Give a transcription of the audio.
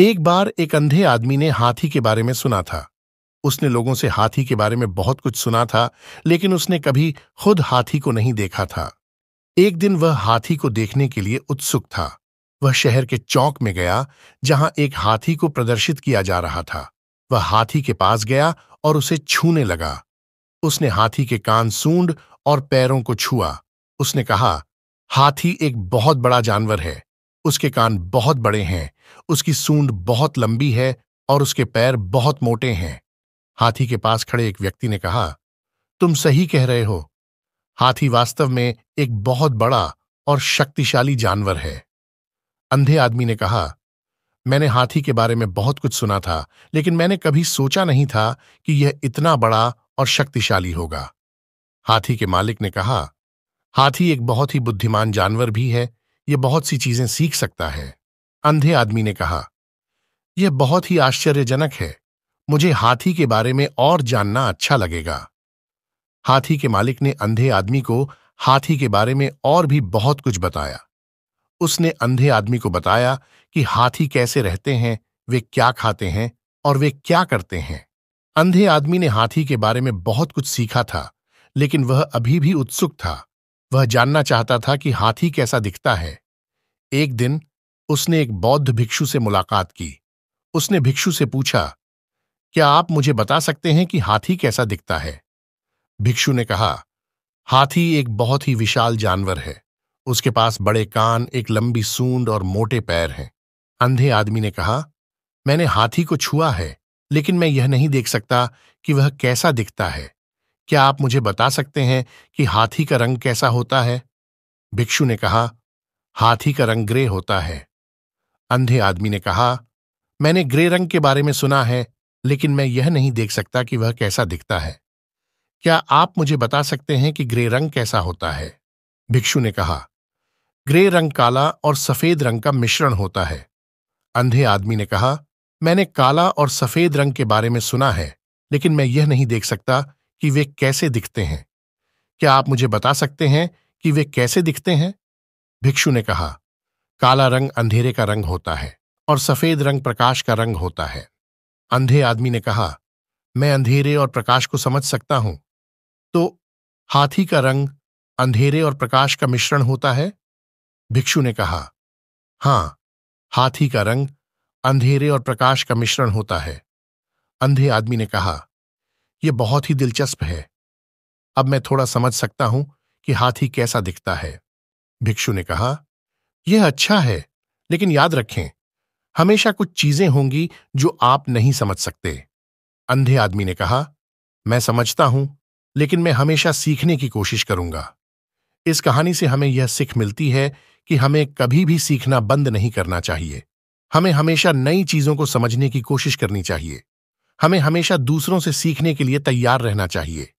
एक बार एक अंधे आदमी ने हाथी के बारे में सुना था उसने लोगों से हाथी के बारे में बहुत कुछ सुना था लेकिन उसने कभी खुद हाथी को नहीं देखा था एक दिन वह हाथी को देखने के लिए उत्सुक था वह शहर के चौक में गया जहां एक हाथी को प्रदर्शित किया जा रहा था वह हाथी के पास गया और उसे छूने लगा उसने हाथी के कान सूंड और पैरों को छुआ उसने कहा हाथी एक बहुत बड़ा जानवर है उसके कान बहुत बड़े हैं उसकी सूंड बहुत लंबी है और उसके पैर बहुत मोटे हैं हाथी के पास खड़े एक व्यक्ति ने कहा तुम सही कह रहे हो हाथी वास्तव में एक बहुत बड़ा और शक्तिशाली जानवर है अंधे आदमी ने कहा मैंने हाथी के बारे में बहुत कुछ सुना था लेकिन मैंने कभी सोचा नहीं था कि यह इतना बड़ा और शक्तिशाली होगा हाथी के मालिक ने कहा हाथी एक बहुत ही बुद्धिमान जानवर भी है यह बहुत सी चीजें सीख सकता है अंधे आदमी ने कहा यह बहुत ही आश्चर्यजनक है मुझे हाथी के बारे में और जानना अच्छा लगेगा हाथी के मालिक ने अंधे आदमी को हाथी के बारे में और भी बहुत कुछ बताया उसने अंधे आदमी को बताया कि हाथी कैसे रहते हैं वे क्या खाते हैं और वे क्या करते हैं अंधे आदमी ने हाथी के बारे में बहुत कुछ सीखा था लेकिन वह अभी भी उत्सुक था वह जानना चाहता था कि हाथी कैसा दिखता है एक दिन उसने एक बौद्ध भिक्षु से मुलाकात की उसने भिक्षु से पूछा क्या आप मुझे बता सकते हैं कि हाथी कैसा दिखता है भिक्षु ने कहा हाथी एक बहुत ही विशाल जानवर है उसके पास बड़े कान एक लंबी सूंड और मोटे पैर हैं अंधे आदमी ने कहा मैंने हाथी को छुआ है लेकिन मैं यह नहीं देख सकता कि वह कैसा दिखता है क्या आप मुझे बता सकते हैं कि हाथी का रंग कैसा होता है भिक्षु ने कहा हाथी का रंग ग्रे होता है अंधे आदमी ने कहा मैंने ग्रे रंग के बारे में सुना है लेकिन मैं यह नहीं देख सकता कि वह कैसा दिखता है क्या आप मुझे बता सकते हैं कि ग्रे रंग कैसा होता है भिक्षु ने कहा ग्रे रंग काला और सफेद रंग का मिश्रण होता है अंधे आदमी ने कहा मैंने काला और सफेद रंग के बारे में सुना है लेकिन मैं यह नहीं देख सकता कि वे कैसे दिखते हैं क्या आप मुझे बता सकते हैं कि वे कैसे दिखते हैं भिक्षु ने कहा काला रंग अंधेरे का रंग होता है और सफेद रंग प्रकाश का रंग होता है अंधे आदमी ने कहा मैं अंधेरे और प्रकाश को समझ सकता हूं तो हाथी का रंग अंधेरे और प्रकाश का मिश्रण होता है भिक्षु ने कहा हां हाथी का रंग अंधेरे और प्रकाश का मिश्रण होता है अंधे आदमी ने कहा यह बहुत ही दिलचस्प है अब मैं थोड़ा समझ सकता हूं कि हाथी कैसा दिखता है भिक्षु ने कहा यह अच्छा है लेकिन याद रखें हमेशा कुछ चीजें होंगी जो आप नहीं समझ सकते अंधे आदमी ने कहा मैं समझता हूं लेकिन मैं हमेशा सीखने की कोशिश करूंगा इस कहानी से हमें यह सीख मिलती है कि हमें कभी भी सीखना बंद नहीं करना चाहिए हमें हमेशा नई चीजों को समझने की कोशिश करनी चाहिए हमें हमेशा दूसरों से सीखने के लिए तैयार रहना चाहिए